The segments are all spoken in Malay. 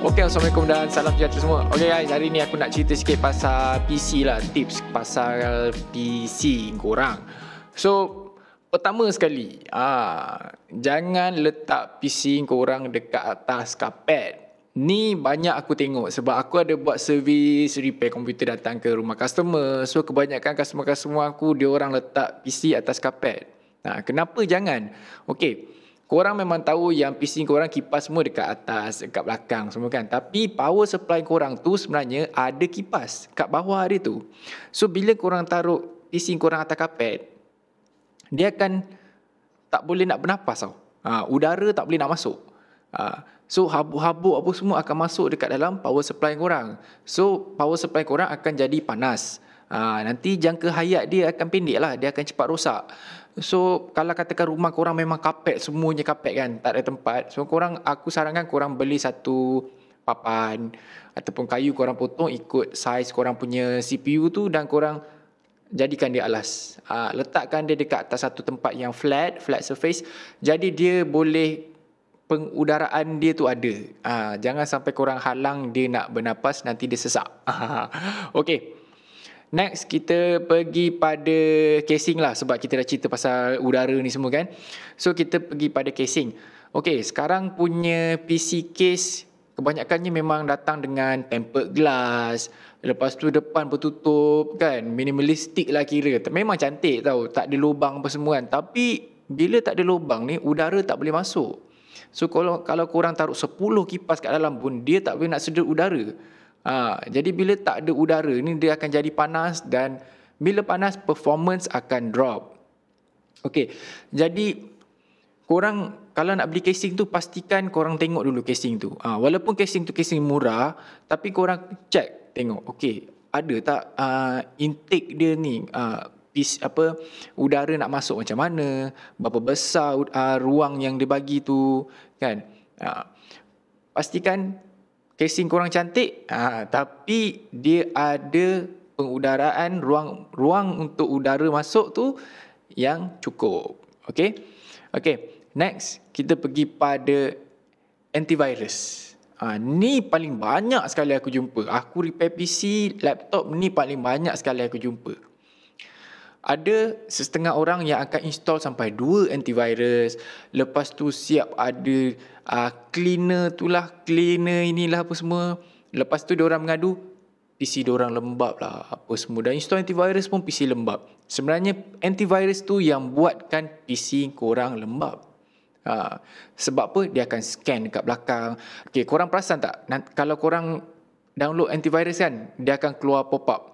Okay, Assalamualaikum dan salam sejahtera semua Okay guys, hari ni aku nak cerita sikit pasal PC lah Tips pasal PC korang So, pertama sekali ah, Jangan letak PC korang dekat atas kapet Ni banyak aku tengok sebab aku ada buat servis repair komputer datang ke rumah customer So kebanyakan customer-customer aku, dia orang letak PC atas kapet Nah, kenapa jangan? Okay, korang memang tahu yang PC korang kipas semua dekat atas, dekat belakang semua kan. Tapi power supply korang tu sebenarnya ada kipas kat bawah dia tu. So bila korang taruh PC korang atas kapet, dia akan tak boleh nak bernafas tau. Ha, udara tak boleh nak masuk. Ha, so habuk-habuk apa semua akan masuk dekat dalam power supply korang. So power supply korang akan jadi panas. Ha, nanti jangka hayat dia akan pendek lah. Dia akan cepat rosak. So kalau katakan rumah korang memang kapek semuanya kapek kan Tak ada tempat So korang aku sarankan korang beli satu papan Ataupun kayu korang potong ikut saiz korang punya CPU tu Dan korang jadikan dia alas ha, Letakkan dia dekat atas satu tempat yang flat Flat surface Jadi dia boleh pengudaraan dia tu ada ha, Jangan sampai korang halang dia nak bernafas Nanti dia sesak Okay Next kita pergi pada casing lah sebab kita dah cerita pasal udara ni semua kan. So kita pergi pada casing. Okay sekarang punya PC case kebanyakannya memang datang dengan tempered glass. Lepas tu depan bertutup kan minimalistik lah kira. Memang cantik tau tak ada lubang apa semua kan. Tapi bila tak ada lubang ni udara tak boleh masuk. So kalau kalau kurang taruh 10 kipas kat dalam pun dia tak boleh nak sedut udara. Ha, jadi bila tak ada udara ni dia akan jadi panas dan bila panas performance akan drop. Okey. Jadi korang kalau nak beli casing tu pastikan korang tengok dulu casing tu. Ha, walaupun casing tu casing murah tapi korang check tengok. Okey, ada tak uh, intake dia ni uh, ha, pis, apa udara nak masuk macam mana, berapa besar uh, ruang yang dibagi tu kan. Ha, pastikan casing kurang cantik ha, tapi dia ada pengudaraan ruang ruang untuk udara masuk tu yang cukup okey okey next kita pergi pada antivirus ha, ni paling banyak sekali aku jumpa aku repair PC laptop ni paling banyak sekali aku jumpa ada setengah orang yang akan install sampai dua antivirus lepas tu siap ada uh, cleaner tu lah cleaner inilah apa semua lepas tu orang mengadu PC orang lembab lah apa semua dan install antivirus pun PC lembab sebenarnya antivirus tu yang buatkan PC korang lembab ha, sebab apa dia akan scan dekat belakang Okay, korang perasan tak kalau korang download antivirus kan dia akan keluar pop up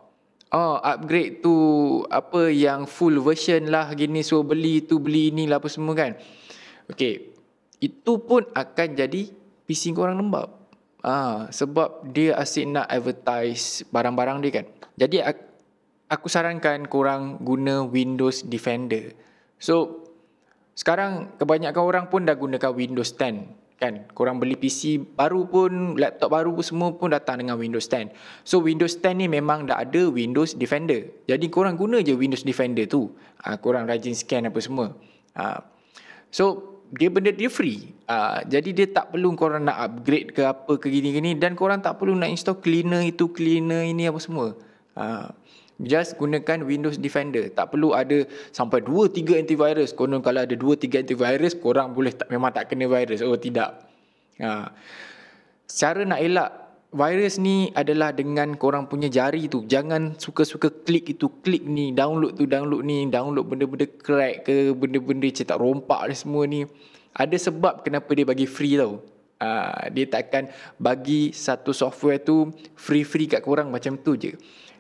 Oh upgrade tu apa yang full version lah gini so beli tu beli ni lah apa semua kan. Okay. Itu pun akan jadi PC korang lembab. Ah, sebab dia asyik nak advertise barang-barang dia kan. Jadi aku sarankan korang guna Windows Defender. So sekarang kebanyakan orang pun dah gunakan Windows 10 kan korang beli PC baru pun laptop baru pun semua pun datang dengan Windows 10 so Windows 10 ni memang dah ada Windows Defender jadi korang guna je Windows Defender tu ha, korang rajin scan apa semua ha. so dia benda dia free ha, jadi dia tak perlu korang nak upgrade ke apa ke gini-gini dan korang tak perlu nak install cleaner itu cleaner ini apa semua ha. Just gunakan Windows Defender. Tak perlu ada sampai 2-3 antivirus. Konon kalau ada 2-3 antivirus, korang boleh tak, memang tak kena virus. Oh, tidak. Ha. Cara nak elak virus ni adalah dengan korang punya jari tu. Jangan suka-suka klik itu, klik ni, download tu, download ni, download benda-benda crack ke, benda-benda cetak rompak ni semua ni. Ada sebab kenapa dia bagi free tau. Uh, dia takkan bagi satu software tu free-free kat korang macam tu je.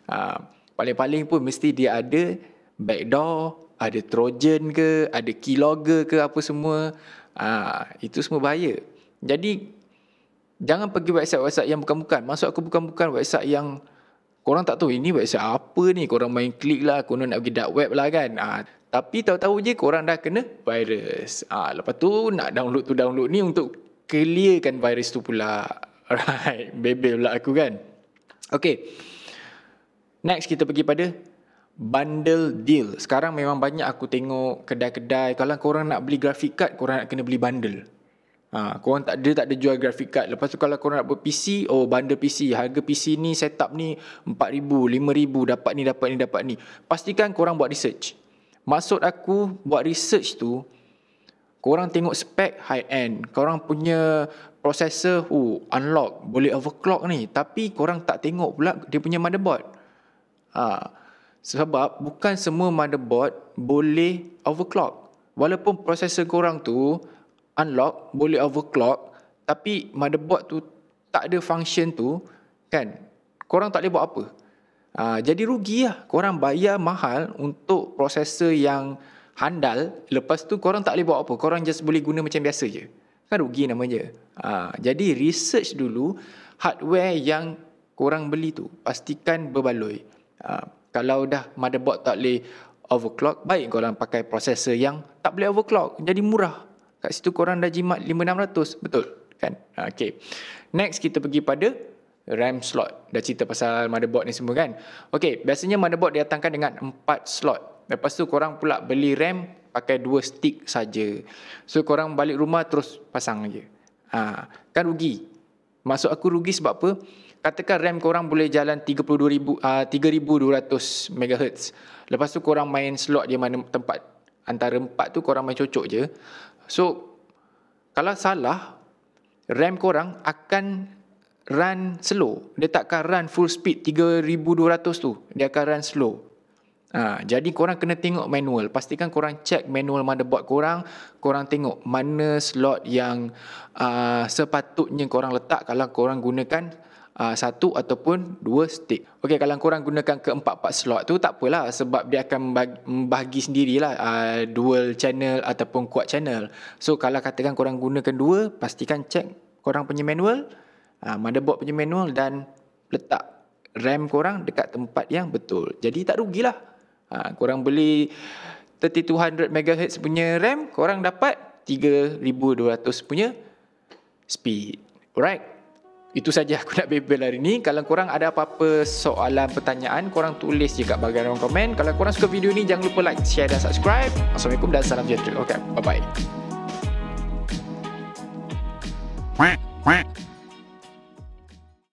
Uh, Paling-paling pun mesti dia ada backdoor, ada trojan ke, ada keylogger ke apa semua. ha, itu semua bahaya. Jadi jangan pergi website-website yang bukan-bukan. Maksud aku bukan-bukan website yang korang tak tahu ini website apa ni. Korang main klik lah, korang nak pergi dark web lah kan. ha, tapi tahu-tahu je korang dah kena virus. ha, lepas tu nak download tu download ni untuk clearkan virus tu pula. Alright, bebel pula aku kan. Okay. Next kita pergi pada bundle deal. Sekarang memang banyak aku tengok kedai-kedai kalau kau orang nak beli graphic card, kau orang nak kena beli bundle. Ha, kau orang tak ada tak ada jual graphic card. Lepas tu kalau kau orang nak buat PC, oh bundle PC. Harga PC ni setup ni 4000, 5000, dapat ni, dapat ni, dapat ni. Pastikan kau orang buat research. Maksud aku buat research tu kau orang tengok spek high end, kau orang punya processor oh unlock, boleh overclock ni. Tapi kau orang tak tengok pula dia punya motherboard. Ha. Sebab bukan semua motherboard boleh overclock. Walaupun prosesor korang tu unlock, boleh overclock, tapi motherboard tu tak ada function tu, kan? Korang tak boleh buat apa. Ha, jadi rugi lah. Korang bayar mahal untuk prosesor yang handal, lepas tu korang tak boleh buat apa. Korang just boleh guna macam biasa je. Kan rugi namanya. Ha, jadi research dulu hardware yang korang beli tu. Pastikan berbaloi. Ha, kalau dah motherboard tak boleh overclock, baik orang pakai prosesor yang tak boleh overclock. Jadi murah. Kat situ korang dah jimat 5600 Betul? Kan? Ha, okay. Next, kita pergi pada RAM slot. Dah cerita pasal motherboard ni semua kan? Okay, biasanya motherboard dia datangkan dengan 4 slot. Lepas tu korang pula beli RAM pakai 2 stick saja. So korang balik rumah terus pasang je. Ha, kan rugi. Masuk aku rugi sebab apa? katakan RAM korang boleh jalan 32,000, uh, 3200 MHz. Lepas tu korang main slot dia mana tempat antara empat tu korang main cocok je. So, kalau salah, RAM korang akan run slow. Dia tak akan run full speed 3200 tu. Dia akan run slow. Ha, jadi korang kena tengok manual. Pastikan korang check manual motherboard korang. Korang tengok mana slot yang uh, sepatutnya korang letak kalau korang gunakan uh, satu ataupun dua stick. Okey kalau korang gunakan keempat-empat slot tu tak apalah sebab dia akan membahagi sendirilah uh, dual channel ataupun quad channel. So kalau katakan korang gunakan dua, pastikan cek korang punya manual, uh, motherboard punya manual dan letak RAM korang dekat tempat yang betul. Jadi tak rugilah. Ha, korang beli 3200 MHz punya RAM, korang dapat 3200 punya speed. Alright. Itu saja aku nak bebel hari ni. Kalau korang ada apa-apa soalan, pertanyaan, korang tulis je kat bahagian ruang komen. Kalau korang suka video ni, jangan lupa like, share dan subscribe. Assalamualaikum dan salam sejahtera. Okay, bye-bye. Quack, quack.